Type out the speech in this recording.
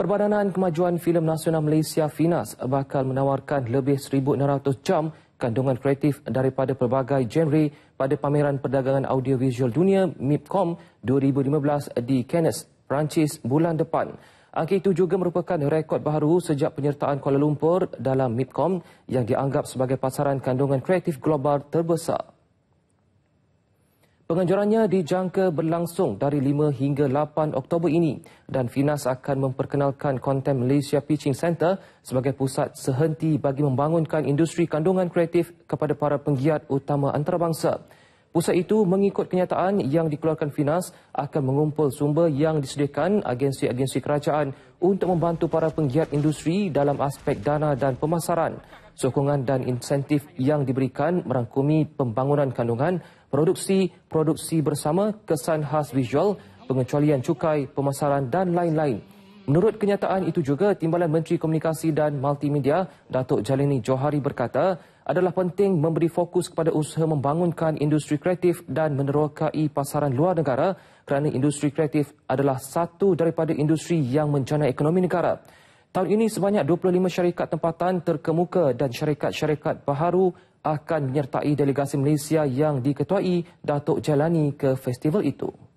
Perbadanan Kemajuan Filem Nasional Malaysia FINAS bakal menawarkan lebih 1,600 jam kandungan kreatif daripada pelbagai genre pada Pameran Perdagangan Audiovisual Dunia MIPCOM 2015 di Cannes, Perancis bulan depan. Angka itu juga merupakan rekod baru sejak penyertaan Kuala Lumpur dalam MIPCOM yang dianggap sebagai pasaran kandungan kreatif global terbesar. Penganjurannya dijangka berlangsung dari 5 hingga 8 Oktober ini dan FINAS akan memperkenalkan konten Malaysia Pitching Centre sebagai pusat sehenti bagi membangunkan industri kandungan kreatif kepada para penggiat utama antarabangsa. Pusat itu mengikut kenyataan yang dikeluarkan FINAS akan mengumpul sumber yang disediakan agensi-agensi kerajaan untuk membantu para penggiat industri dalam aspek dana dan pemasaran. Sokongan dan insentif yang diberikan merangkumi pembangunan kandungan, produksi, produksi bersama, kesan khas visual, pengecualian cukai, pemasaran dan lain-lain. Menurut kenyataan itu juga, Timbalan Menteri Komunikasi dan Multimedia, Datuk Jalini Johari berkata, adalah penting memberi fokus kepada usaha membangunkan industri kreatif dan menerokai pasaran luar negara kerana industri kreatif adalah satu daripada industri yang menjana ekonomi negara. Tahun ini sebanyak 25 syarikat tempatan terkemuka dan syarikat-syarikat baharu akan menyertai delegasi Malaysia yang diketuai Datuk Jalani ke festival itu.